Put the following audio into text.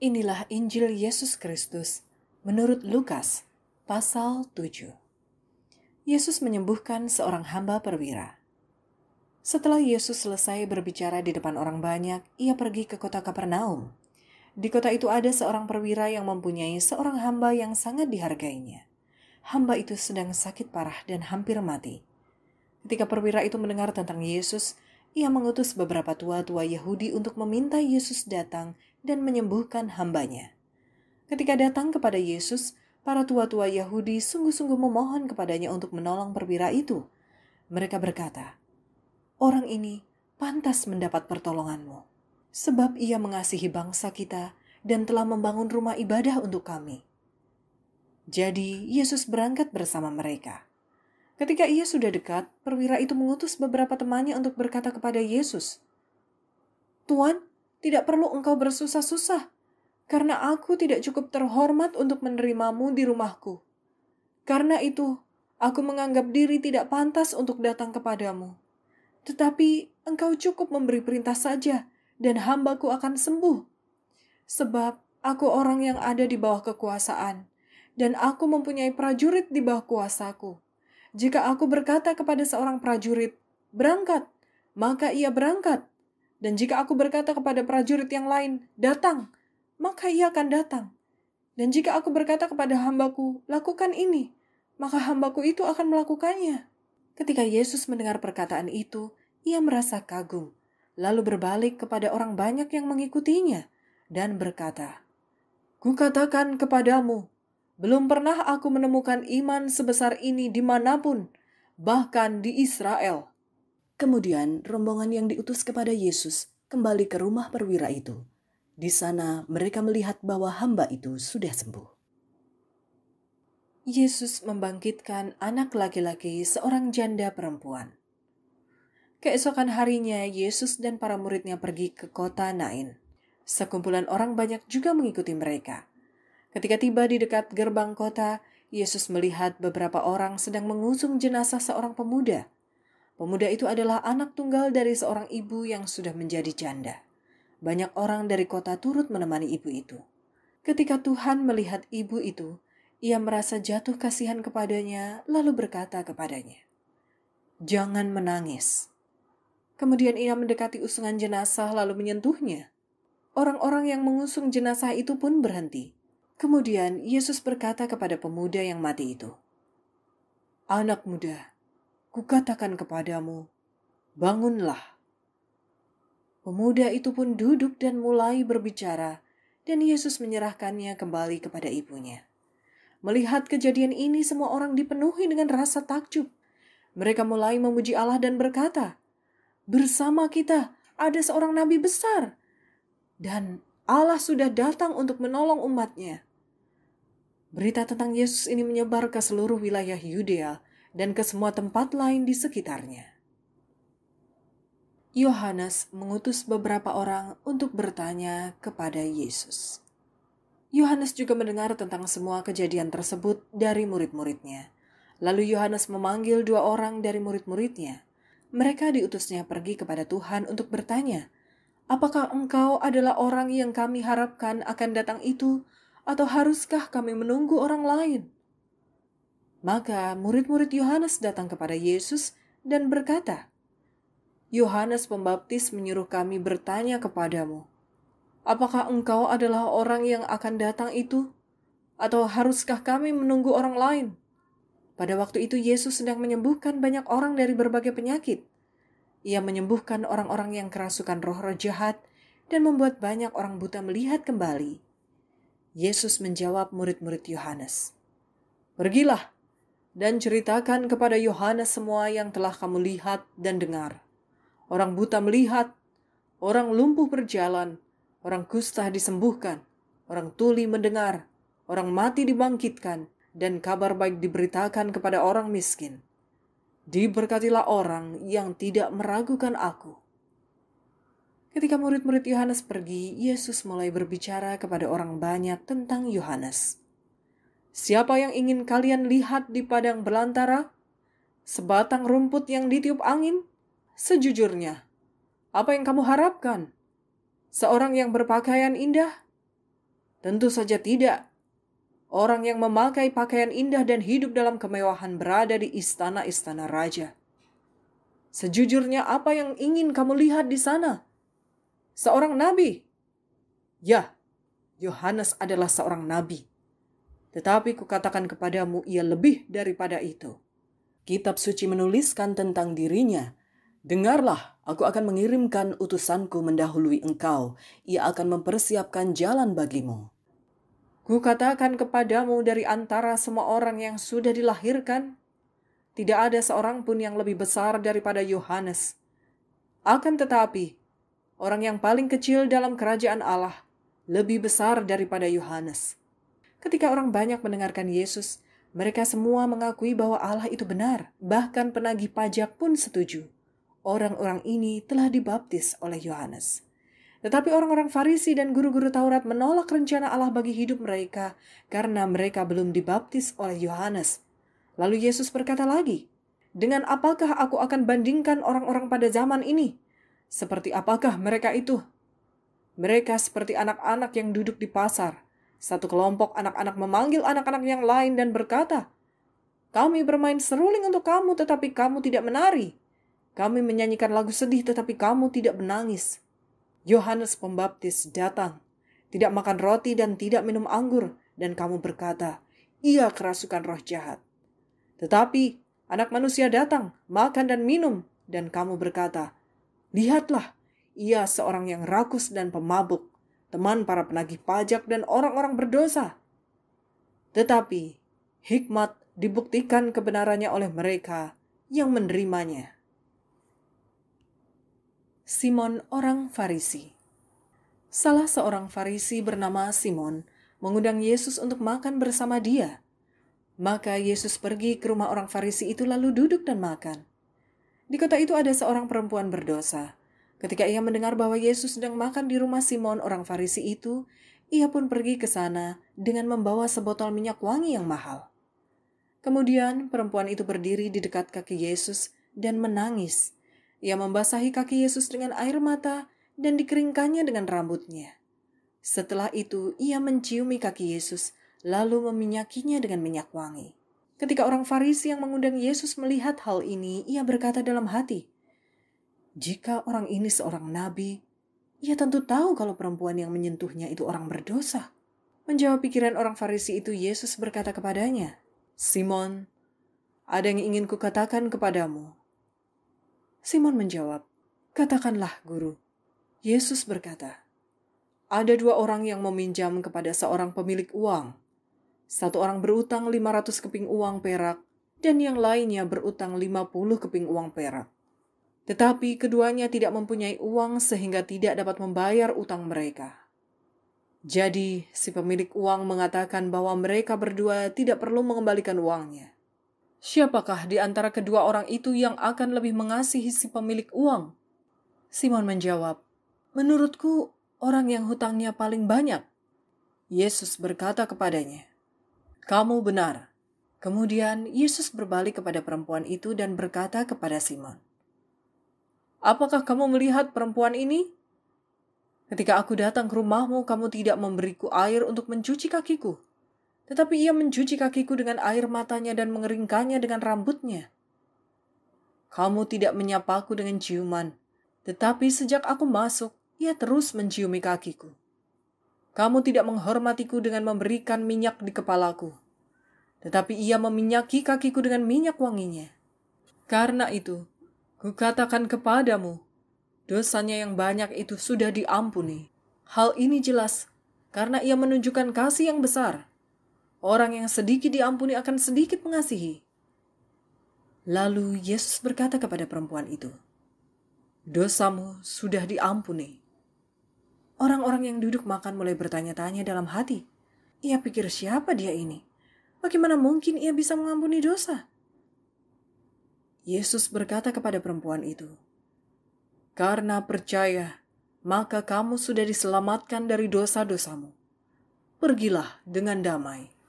Inilah Injil Yesus Kristus menurut Lukas pasal 7. Yesus menyembuhkan seorang hamba perwira. Setelah Yesus selesai berbicara di depan orang banyak, ia pergi ke kota Kapernaum. Di kota itu ada seorang perwira yang mempunyai seorang hamba yang sangat dihargainya. Hamba itu sedang sakit parah dan hampir mati. Ketika perwira itu mendengar tentang Yesus, ia mengutus beberapa tua-tua Yahudi untuk meminta Yesus datang dan menyembuhkan hambanya. Ketika datang kepada Yesus, para tua-tua Yahudi sungguh-sungguh memohon kepadanya untuk menolong perwira itu. Mereka berkata, "Orang ini pantas mendapat pertolonganmu, sebab ia mengasihi bangsa kita dan telah membangun rumah ibadah untuk kami." Jadi Yesus berangkat bersama mereka. Ketika ia sudah dekat, perwira itu mengutus beberapa temannya untuk berkata kepada Yesus, "Tuan, tidak perlu engkau bersusah-susah, karena aku tidak cukup terhormat untuk menerimamu di rumahku. Karena itu, aku menganggap diri tidak pantas untuk datang kepadamu. Tetapi engkau cukup memberi perintah saja, dan hambaku akan sembuh. Sebab aku orang yang ada di bawah kekuasaan, dan aku mempunyai prajurit di bawah kuasaku." Jika aku berkata kepada seorang prajurit, "Berangkat," maka ia berangkat. Dan jika aku berkata kepada prajurit yang lain, "Datang," maka ia akan datang. Dan jika aku berkata kepada hambaku, "Lakukan ini," maka hambaku itu akan melakukannya. Ketika Yesus mendengar perkataan itu, ia merasa kagum, lalu berbalik kepada orang banyak yang mengikutinya dan berkata, "Kukatakan kepadamu, belum pernah aku menemukan iman sebesar ini dimanapun, bahkan di Israel. Kemudian rombongan yang diutus kepada Yesus kembali ke rumah perwira itu. Di sana mereka melihat bahwa hamba itu sudah sembuh. Yesus membangkitkan anak laki-laki seorang janda perempuan. Keesokan harinya, Yesus dan para muridnya pergi ke kota Nain. Sekumpulan orang banyak juga mengikuti mereka. Ketika tiba di dekat gerbang kota, Yesus melihat beberapa orang sedang mengusung jenazah seorang pemuda. Pemuda itu adalah anak tunggal dari seorang ibu yang sudah menjadi janda. Banyak orang dari kota turut menemani ibu itu. Ketika Tuhan melihat ibu itu, ia merasa jatuh kasihan kepadanya, lalu berkata kepadanya, "Jangan menangis." Kemudian ia mendekati usungan jenazah, lalu menyentuhnya. Orang-orang yang mengusung jenazah itu pun berhenti. Kemudian Yesus berkata kepada pemuda yang mati itu, Anak muda, kukatakan kepadamu, bangunlah. Pemuda itu pun duduk dan mulai berbicara, dan Yesus menyerahkannya kembali kepada ibunya. Melihat kejadian ini, semua orang dipenuhi dengan rasa takjub. Mereka mulai memuji Allah dan berkata, "Bersama kita ada seorang nabi besar, dan Allah sudah datang untuk menolong umatnya." Berita tentang Yesus ini menyebar ke seluruh wilayah Yudea dan ke semua tempat lain di sekitarnya. Yohanes mengutus beberapa orang untuk bertanya kepada Yesus. Yohanes juga mendengar tentang semua kejadian tersebut dari murid-muridnya. Lalu Yohanes memanggil dua orang dari murid-muridnya. Mereka diutusnya pergi kepada Tuhan untuk bertanya, "Apakah engkau adalah orang yang kami harapkan akan datang itu, atau haruskah kami menunggu orang lain? Maka murid-murid Yohanes datang kepada Yesus dan berkata, Yohanes Pembaptis menyuruh kami bertanya kepadamu, "Apakah engkau adalah orang yang akan datang itu, atau haruskah kami menunggu orang lain?" Pada waktu itu Yesus sedang menyembuhkan banyak orang dari berbagai penyakit. Ia menyembuhkan orang-orang yang kerasukan roh-roh jahat dan membuat banyak orang buta melihat kembali Yesus menjawab murid-murid Yohanes, "Pergilah dan ceritakan kepada Yohanes semua yang telah kamu lihat dan dengar. Orang buta melihat, orang lumpuh berjalan, orang kusta disembuhkan, orang tuli mendengar, orang mati dibangkitkan, dan kabar baik diberitakan kepada orang miskin. Diberkatilah orang yang tidak meragukan Aku." Ketika murid-murid Yohanes pergi, Yesus mulai berbicara kepada orang banyak tentang Yohanes. Siapa yang ingin kalian lihat di padang belantara? Sebatang rumput yang ditiup angin? Sejujurnya, apa yang kamu harapkan? Seorang yang berpakaian indah? Tentu saja tidak. Orang yang memakai pakaian indah dan hidup dalam kemewahan berada di istana-istana raja. Sejujurnya, apa yang ingin kamu lihat di sana? seorang nabi. Ya, Yohanes adalah seorang nabi. Tetapi kukatakan kepadamu ia lebih daripada itu. Kitab suci menuliskan tentang dirinya. Dengarlah, aku akan mengirimkan utusanku mendahului engkau. Ia akan mempersiapkan jalan bagimu. Kukatakan kepadamu dari antara semua orang yang sudah dilahirkan, tidak ada seorang pun yang lebih besar daripada Yohanes. Akan tetapi, orang yang paling kecil dalam kerajaan Allah, lebih besar daripada Yohanes. Ketika orang banyak mendengarkan Yesus, mereka semua mengakui bahwa Allah itu benar, bahkan penagih pajak pun setuju. Orang-orang ini telah dibaptis oleh Yohanes. Tetapi orang-orang Farisi dan guru-guru Taurat menolak rencana Allah bagi hidup mereka karena mereka belum dibaptis oleh Yohanes. Lalu Yesus berkata lagi, "Dengan apakah aku akan bandingkan orang-orang pada zaman ini? Seperti apakah mereka itu? Mereka seperti anak-anak yang duduk di pasar. Satu kelompok anak-anak memanggil anak-anak yang lain dan berkata, "Kami bermain seruling untuk kamu, tetapi kamu tidak menari. Kami menyanyikan lagu sedih, tetapi kamu tidak menangis." Yohanes Pembaptis datang, tidak makan roti dan tidak minum anggur, dan kamu berkata, "Ia kerasukan roh jahat." Tetapi anak manusia datang, makan dan minum, dan kamu berkata, Lihatlah, ia seorang yang rakus dan pemabuk, teman para penagih pajak dan orang-orang berdosa. Tetapi hikmat dibuktikan kebenarannya oleh mereka yang menerimanya. Simon orang Farisi Salah seorang Farisi bernama Simon mengundang Yesus untuk makan bersama dia. Maka Yesus pergi ke rumah orang Farisi itu lalu duduk dan makan. Di kota itu ada seorang perempuan berdosa. Ketika ia mendengar bahwa Yesus sedang makan di rumah Simon orang Farisi itu, ia pun pergi ke sana dengan membawa sebotol minyak wangi yang mahal. Kemudian perempuan itu berdiri di dekat kaki Yesus dan menangis. Ia membasahi kaki Yesus dengan air mata dan dikeringkannya dengan rambutnya. Setelah itu ia menciumi kaki Yesus lalu meminyakinya dengan minyak wangi. Ketika orang Farisi yang mengundang Yesus melihat hal ini, ia berkata dalam hati, "Jika orang ini seorang nabi, ia tentu tahu kalau perempuan yang menyentuhnya itu orang berdosa." Menjawab pikiran orang Farisi itu, Yesus berkata kepadanya, "Simon, ada yang ingin kukatakan kepadamu." Simon menjawab, "Katakanlah, Guru." Yesus berkata, "Ada dua orang yang meminjam kepada seorang pemilik uang. Satu orang berutang 500 keping uang perak dan yang lainnya berutang 50 keping uang perak. Tetapi keduanya tidak mempunyai uang sehingga tidak dapat membayar utang mereka. Jadi, si pemilik uang mengatakan bahwa mereka berdua tidak perlu mengembalikan uangnya. Siapakah di antara kedua orang itu yang akan lebih mengasihi si pemilik uang? Simon menjawab, "Menurutku, orang yang hutangnya paling banyak." Yesus berkata kepadanya, "Kamu benar." Kemudian Yesus berbalik kepada perempuan itu dan berkata kepada Simon, "Apakah kamu melihat perempuan ini? Ketika aku datang ke rumahmu, kamu tidak memberiku air untuk mencuci kakiku, tetapi ia mencuci kakiku dengan air matanya dan mengeringkannya dengan rambutnya. Kamu tidak menyapaku dengan ciuman, tetapi sejak aku masuk, ia terus menciumi kakiku." Kamu tidak menghormatiku dengan memberikan minyak di kepalaku, tetapi ia meminyaki kakiku dengan minyak wanginya. Karena itu, kukatakan kepadamu, dosanya yang banyak itu sudah diampuni. Hal ini jelas karena ia menunjukkan kasih yang besar. Orang yang sedikit diampuni akan sedikit mengasihi. Lalu Yesus berkata kepada perempuan itu, "Dosamu sudah diampuni." Orang-orang yang duduk makan mulai bertanya-tanya dalam hati. Ia pikir siapa dia ini? Bagaimana mungkin ia bisa mengampuni dosa? Yesus berkata kepada perempuan itu, "Karena percaya, maka kamu sudah diselamatkan dari dosa-dosamu. Pergilah dengan damai."